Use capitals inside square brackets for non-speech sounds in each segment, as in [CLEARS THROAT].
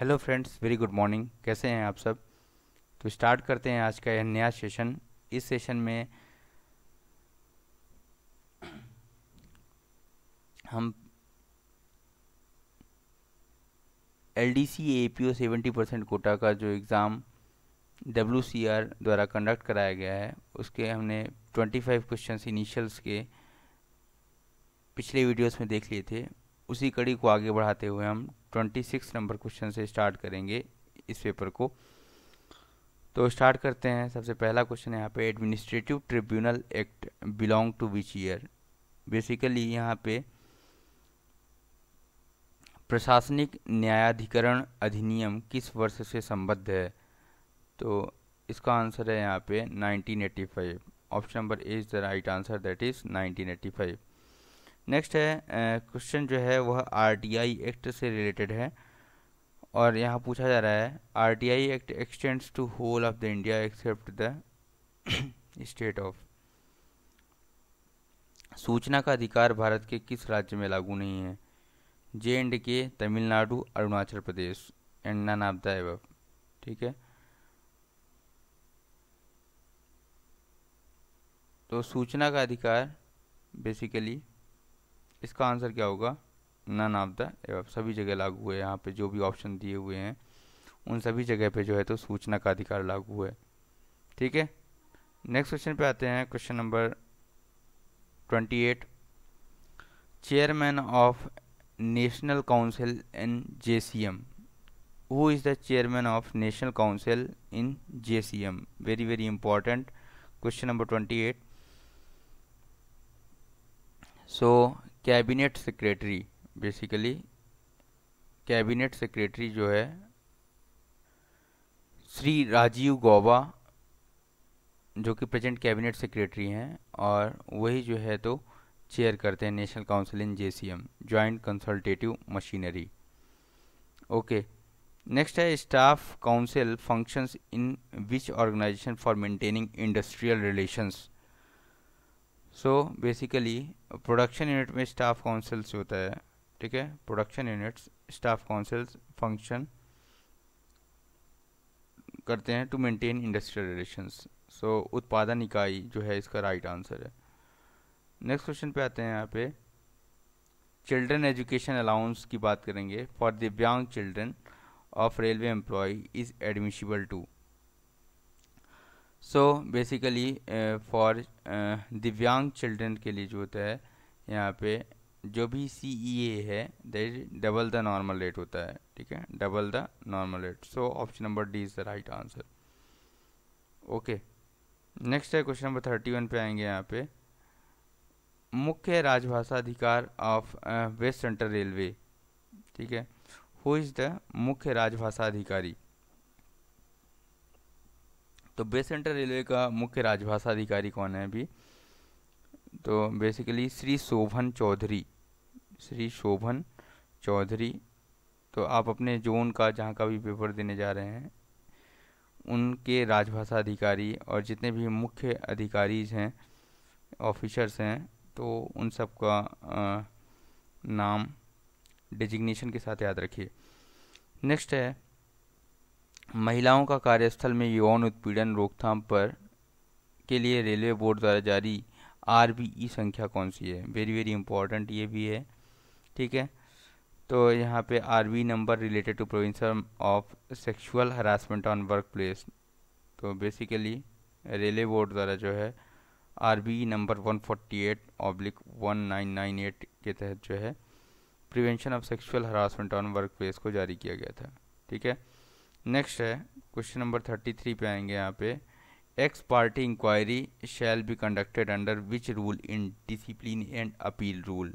hello friends very good morning कैसे हैं आप सब तो स्टार्ट करते हैं आज का यह नया सेशन इस सेशन में हम L D C A P O seventy percent quota का जो एग्ज़ाम डब्ल्यू सी आर द्वारा कंडक्ट कराया गया है उसके हमने ट्वेंटी फाइव क्वेश्चन इनिशियल्स के पिछले वीडियोस में देख लिए थे उसी कड़ी को आगे बढ़ाते हुए हम 26 नंबर क्वेश्चन से स्टार्ट करेंगे इस पेपर को तो स्टार्ट करते हैं सबसे पहला क्वेश्चन यहाँ पे administrative tribunal act belong to which year basically यहाँ पे प्रशासनिक न्यायाधिकरण अधिनियम किस वर्ष से संबद्ध है तो इसका आंसर है यहाँ पे 1985 option number A is the right answer that is 1985 next है क्वेश्चन जो है वह आरटीआई एक्ट से रिलेटेड है और यहाँ पूछा जा रहा है RTI act extends to whole of the India except the state of सूचना का अधिकार भारत के किस राज्य में लागू नहीं है J and K Tamil Nadu Arunachal Pradesh and none of the ठीक है तो सूचना का अधिकार बेसिकली इसका आंसर क्या होगा नन ऑफ द सभी जगह लागू है यहाँ पे जो भी ऑप्शन दिए हुए हैं उन सभी जगह पे जो है तो सूचना का अधिकार लागू है ठीक है नेक्स्ट क्वेश्चन पे आते हैं question number twenty eight chairman of national council in J C M chairman of national council in J C M very very important question number twenty eight so cabinet secretary basically cabinet secretary जो है श्री राजीव गौबा जो कि present cabinet secretary हैं और वही जो है तो चेयर करते हैं national council in J C M consultative machinery okay next है staff council functions in which organisation for maintaining industrial relations so basically production unit में स्टाफ काउंसिल्स होता है ठीक है production units staff councils function करते हैं to maintain industrial relations so उत्पादन इकाई जो है इसका राइट right आंसर है नेक्स्ट क्वेश्चन पे आते हैं यहाँ पे चिल्ड्रन एजुकेशन अलाउंस की बात करेंगे for divyang children of railway employ is admissible to so basically for divyang children के लिए जो होता है यहाँ पे जो भी सी ई ए है that is double the normal rate होता है ठीक है double the normal rate so option number D is the right answer okay next है क्वेश्चन नंबर थर्टी वन पे आएंगे यहाँ पे मुख्य राजभाषा अधिकार ऑफ वेस्ट सेंट्रल रेलवे ठीक है हु इज़ द मुख्य राजभाषा अधिकारी तो बे सेंट्रल रेलवे का मुख्य राजभाषा अधिकारी कौन है अभी तो बेसिकली श्री शोभन चौधरी श्री शोभन चौधरी तो आप अपने जोन का जहाँ का भी पेपर देने जा रहे हैं उनके राजभाषा अधिकारी और जितने भी मुख्य अधिकारीज हैं ऑफिसर्स हैं तो उन सब का नाम डिजिग्नेशन के साथ याद रखिए नेक्स्ट है महिलाओं का कार्यस्थल में यौन उत्पीड़न रोकथाम पर के लिए रेलवे बोर्ड द्वारा जारी आर संख्या कौन सी है वेरी वेरी इंपॉर्टेंट ये भी है ठीक है तो यहाँ पे R number related to provision of sexual harassment on work place so basically railway board द्वारा जो है आर नंबर 148 ऑब्लिक 1998 के तहत जो है prevention of sexual harassment on work place को जारी किया गया था ठीक है नेक्स्ट है क्वेश्चन नंबर थर्टी थ्री पे आएंगे यहाँ पे ex parte inquiry shall be conducted under which rule in discipline and appeal rule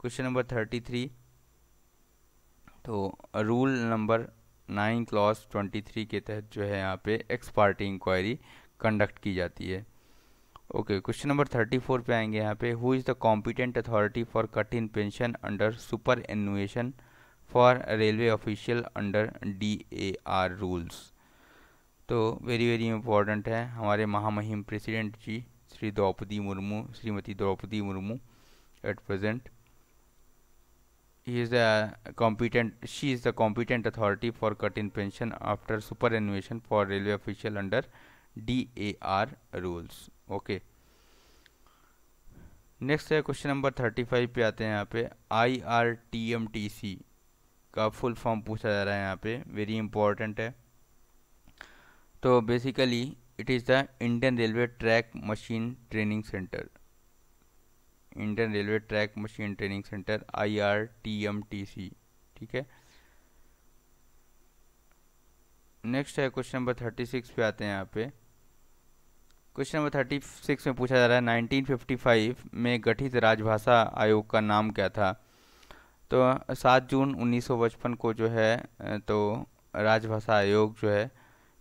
question number thirty three so rule number nine clause twenty three के तहत जो है यहाँ पे एक्स पार्टी इंक्वायरी कंडक्ट की जाती है okay question number thirty four पे आएंगे यहाँ पे who is the competent authority for cut in pension under superannuation for railway official under D A R rules so very very important है हमारे महामहिम president ji Shri Draupadi Murmu Shrimati Draupadi Murmu at present he is the competent she is the competent authority for cut in pension after superannuation for railway official under D A R rules okay next है question number thirty five पे आते हैं यहाँ पे I R T M T C का full form पूछा जा रहा है यहाँ पे वेरी इंपॉर्टेंट है तो basically it is the Indian railway track machine training centre Indian railway track machine training centre I R T M T C ठीक है नेक्स्ट है क्वेश्चन नंबर थर्टी सिक्स पे आते हैं यहाँ पे क्वेश्चन नंबर थर्टी सिक्स में पूछा जा रहा है नाइनटीन फिफ्टी फाइव में गठित राजभाषा आयोग का नाम क्या था तो सात जून 1955 को जो है तो राजभाषा आयोग जो है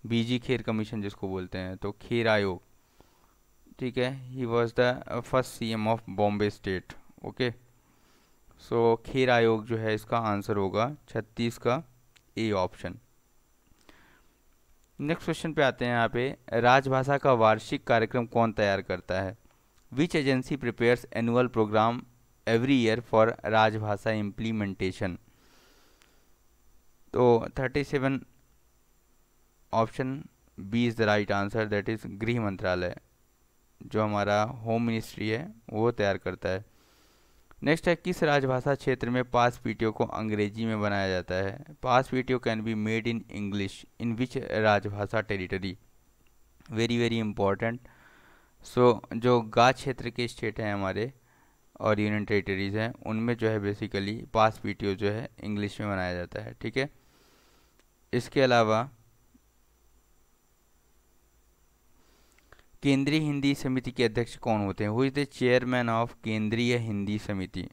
बीजी खेर कमीशन जिसको बोलते हैं तो खेर आयोग ठीक है he was the first CM of Bombay state okay so Kher आयोग जो है इसका आंसर होगा छत्तीस का ए ऑप्शन नेक्स्ट क्वेश्चन पे आते हैं यहाँ पे राजभाषा का वार्षिक कार्यक्रम कौन तैयार करता है which agency prepares annual programme every year for Rajbhasha implementation तो thirty seven option B is the right answer that is गृह मंत्रालय जो हमारा होम मिनिस्ट्री है वो तैयार करता है नेक्स्ट है किस राजभाषा क्षेत्र में पास पीटीओ को अंग्रेजी में बनाया जाता है pass PTO can be made in English in which Rajbhasha territory very very important so जो गा क्षेत्र के स्टेट हैं हमारे और यूनियन टेरिटरीज़ हैं उनमें जो है बेसिकली पास पी जो है इंग्लिश में मनाया जाता है ठीक है इसके अलावा केंद्रीय हिंदी समिति के अध्यक्ष कौन होते हैं who is the chairman of केंद्रीय हिंदी समिति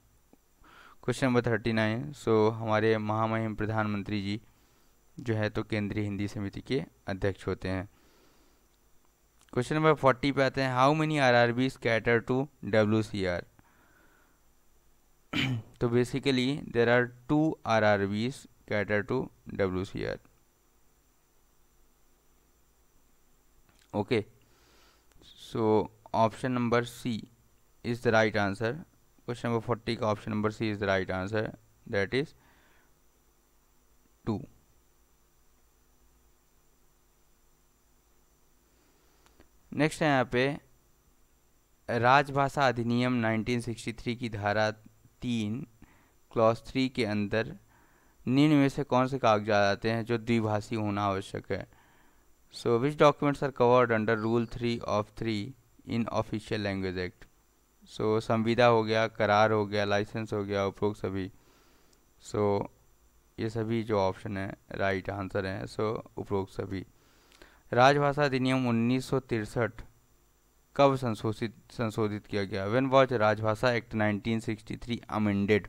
question number thirty nine so हमारे महामहिम प्रधानमंत्री जी जो है तो केंद्रीय हिंदी समिति के अध्यक्ष होते हैं क्वेश्चन नंबर फोर्टी पे आते हैं how many R R B scatter to W C R [CLEARS THROAT] तो basically there are two R R B's cater to W C R okay so option number C is the right answer question number forty का option number C is the right answer that is two next है यहाँ पे राजभाषा अधिनियम 1963 की धारा तीन class three के अंदर निम्न में से कौन से कागजात आते हैं जो द्विभाषी होना आवश्यक है so which documents are covered under rule three of three in official language act so संविदा हो गया करार हो गया लाइसेंस हो गया उपरोक्त सभी सो so, ये सभी जो ऑप्शन है राइट आंसर हैं सो उपरोक्त सभी राजभाषा अधिनियम उन्नीस कब संशोधित संशोधित किया गया when was Rajbhasha act 1963 amended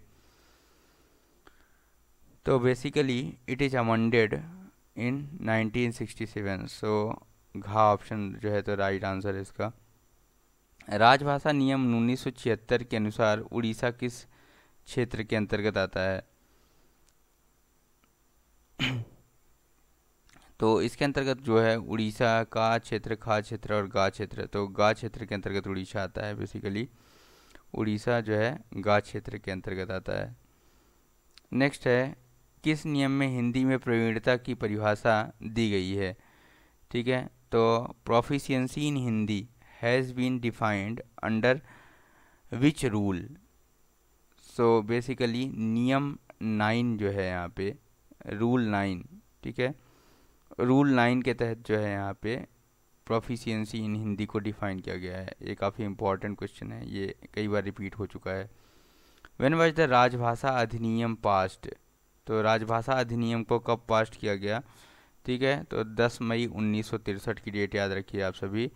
तो basically it is amended in 1967 so घा ऑप्शन जो है तो राइट आंसर है इसका राजभाषा नियम उन्नीस के अनुसार उड़ीसा किस क्षेत्र के अंतर्गत आता है तो इसके अंतर्गत जो है उड़ीसा का क्षेत्र खा क्षेत्र और गा क्षेत्र तो गा क्षेत्र के अंतर्गत उड़ीसा आता है बेसिकली उड़ीसा जो है गा क्षेत्र के अंतर्गत आता है नेक्स्ट है किस नियम में हिंदी में प्रवीणता की परिभाषा दी गई है ठीक है तो proficiency in Hindi has been defined under which rule so basically नियम नाइन जो है यहाँ पे रूल नाइन ठीक है रूल नाइन के तहत जो है यहाँ पे प्रोफिशियंसी इन हिंदी को डिफाइन किया गया है ये काफ़ी इंपॉर्टेंट क्वेश्चन है ये कई बार रिपीट हो चुका है वेन वॉज द राजभाषा अधिनियम पास्ट तो राजभाषा अधिनियम को कब पास्ट किया गया ठीक है तो 10 मई उन्नीस की डेट याद रखिए आप सभी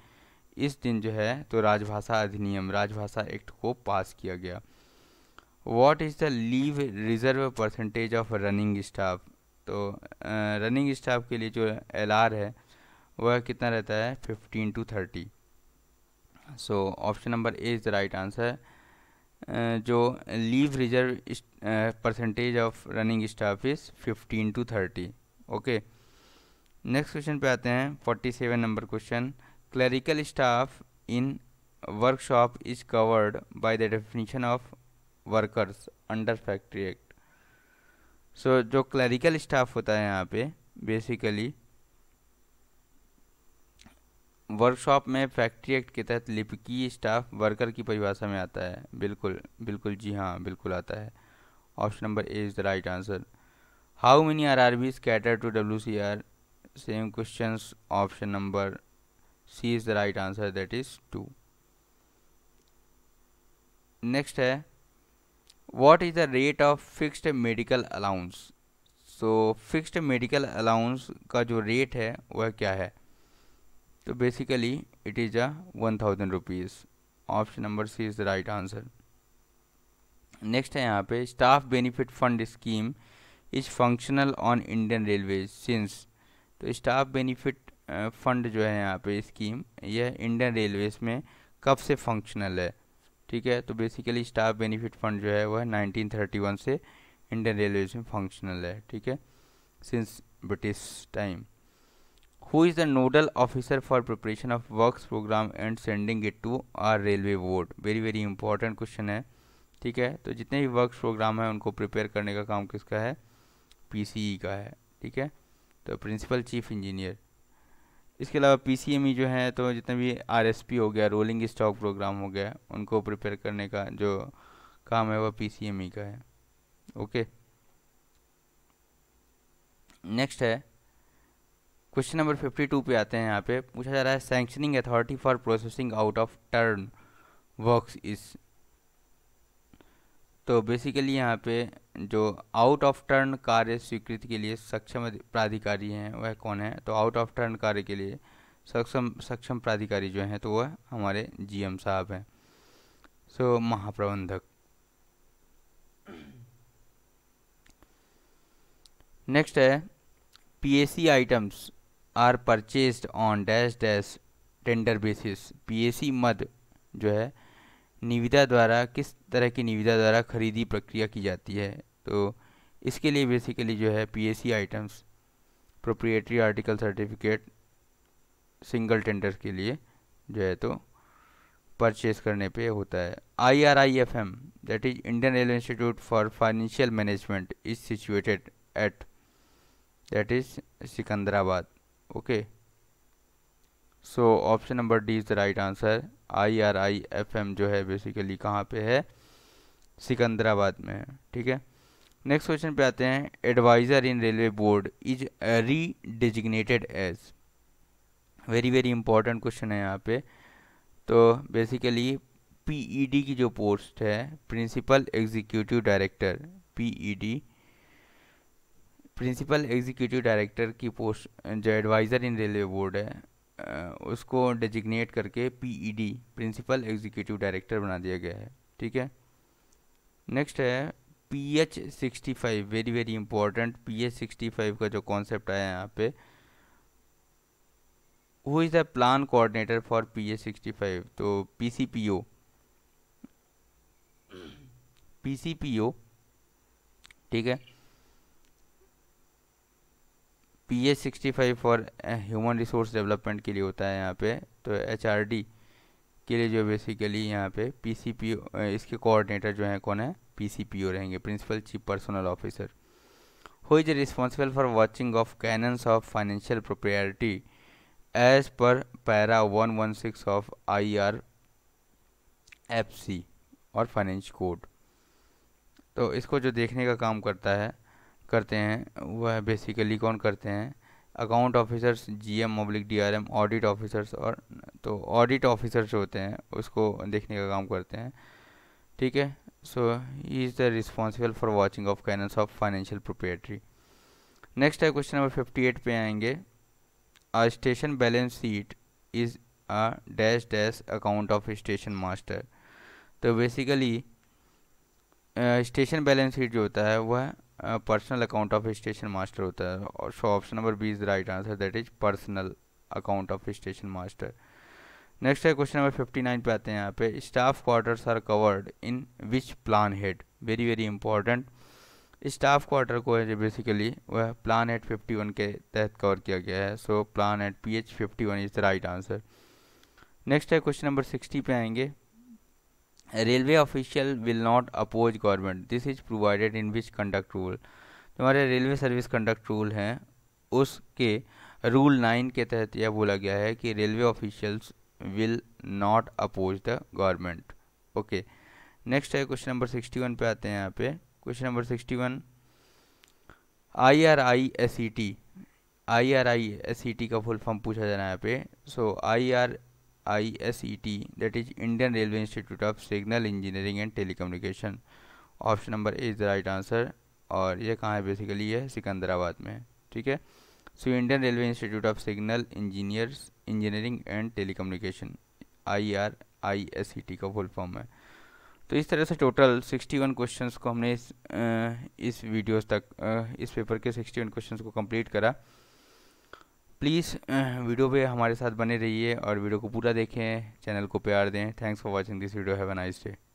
इस दिन जो है तो राजभाषा अधिनियम राजभाषा एक्ट को पास किया गया what is the leave reserve percentage of running staff तो रनिंग स्टाफ के लिए जो एल है वह कितना रहता है fifteen to thirty so option number A is the right answer जो leave reserve percentage of running staff is fifteen to thirty okay next question पे आते हैं forty seven number question clerical staff in workshop is covered by the definition of workers under factory act so so, जो clerical staff होता है यहाँ पे basically workshop में factory act के तहत लिपकी स्टाफ वर्कर की परिभाषा में आता है बिल्कुल बिल्कुल जी हाँ बिल्कुल आता है option number A is the right answer how many R R B scatter to W C R same question option number C is the right answer that is two next है what is the rate of fixed medical allowance so fixed medical allowance का जो rate है वह क्या है तो basically it is a one thousand rupees option number C is the right answer next है यहाँ पे staff benefit fund scheme is functional on Indian railway since तो स्टाफ बेनिफिट फंड जो है यहाँ पे स्कीम यह इंडियन रेलवेज में कब से फंक्शनल है ठीक है तो बेसिकली स्टाफ बेनिफिट फंड जो है वह 1931 से इंडियन रेलवे में फंक्शनल है ठीक है since British time who is the nodal officer for preparation of works programme and sending it to our railway board very very important question है ठीक है तो जितने भी वर्क्स प्रोग्राम हैं उनको प्रिपेयर करने का काम किसका है ई e का है ठीक है तो प्रिंसिपल चीफ इंजीनियर इसके अलावा पी e जो है तो जितने भी आर हो गया रोलिंग स्टॉक प्रोग्राम हो गया उनको प्रिपेयर करने का जो काम है वह पी e का है ओके नेक्स्ट है क्वेश्चन नंबर 52 पे आते हैं यहाँ पे पूछा जा रहा है sanctioning authority for processing out of turn works is तो बेसिकली यहाँ पे जो आउट ऑफ टर्न कार्य स्वीकृति के लिए सक्षम प्राधिकारी हैं वह कौन है तो आउट ऑफ टर्न कार्य के लिए सक्षम सक्षम प्राधिकारी जो हैं तो वह हमारे जीएम साहब हैं सो so, महाप्रबंधक नेक्स्ट है PAC items are purchase on dash dash tender basis PAC मद जो है निविदा द्वारा किस तरह की निविदा द्वारा खरीदी प्रक्रिया की जाती है तो इसके लिए बेसिकली जो है PAC items proprietary article certificate single tender के लिए जो है तो परचेस करने पे होता है I R I F M that is Indian railway institute for financial management is situated at that is Secunderabad okay so option number D is the right answer I R I F M जो है basically कहाँ पे है सिकंदराबाद में है ठीक है next question पे आते हैं adviser in railway board is redesignated as very very important question है यहाँ पे तो बेसिकली पीईडी e की जो पोस्ट है principal executive director PED principal executive director की पोस्ट जो एडवाइज़र इन रेलवे बोर्ड है उसको डेजिग्नेट करके पीईडी प्रिंसिपल एग्जीक्यूटिव डायरेक्टर बना दिया गया है ठीक है नेक्स्ट है P H sixty five very very important P H sixty five का जो कॉन्सेप्ट आया यहाँ पे who is the plan coordinator for P H sixty five तो P C P O P C P O ठीक है P H sixty five for human resource development के लिए होता है यहाँ पे तो एच आर डी के लिए जो बेसिकली यहाँ पे पी सी पी ओ इसके कोऑर्डिनेटर जो हैं कौन है पी सी पी ओ रहेंगे principal chief personnel officer who is responsible for watching of canons of financial propriety as per para one one six of I R F C और finance code तो इसको जो देखने का काम करता है करते हैं वह बेसिकली कौन करते हैं account officers GM public DRM audit officers और तो ऑडिट ऑफिसर्स होते हैं उसको देखने का काम करते हैं ठीक है so he is the responsible for watching of canals of financial propriety next है क्वेश्चन नंबर फिफ्टी एट पे आएंगे a station balance sheet is a dash dash account of station master तो बेसिकली स्टेशन बैलेंस शीट जो होता है वह personal account of station master होता है और so option number B is the right answer that is personal account of station master next है question number fifty nine पे आते हैं यहाँ पे staff quarters are covered in which plan head very very important staff quarter को है जो basically वह प्लान हेड फिफ्टी वन के तहत कवर किया गया है so plan at P H fifty one is the right answer next है क्वेश्चन नंबर सिक्सटी पे आएंगे railway official will not oppose government this is provided in which conduct rule तुम्हारे हमारे रेलवे सर्विस कंडक्ट रूल हैं उसके rule nine के तहत यह बोला गया है कि railway officials will not oppose the government okay next है क्वेश्चन नंबर सिक्सटी वन पे आते हैं यहाँ पे question number sixty one I R I S E T I R I S E T का फुल फॉर्म पूछा जा रहा है यहाँ पे so I R I ISET that is Indian Railway Institute of Signal Engineering and Telecommunication option number A is the right answer और ये कहाँ है बेसिकली ये सिकंदराबाद में ठीक है so Indian railway institute of signal engineers engineering and telecommunication I R I S E T का full form है तो इस तरह से टोटल 61 क्वेश्चंस को हमने इस आ, इस वीडियोस तक आ, इस पेपर के 61 क्वेश्चंस को कंप्लीट करा प्लीज़ वीडियो पे हमारे साथ बने रहिए और वीडियो को पूरा देखें चैनल को प्यार दें thanks for watching this video have a nice day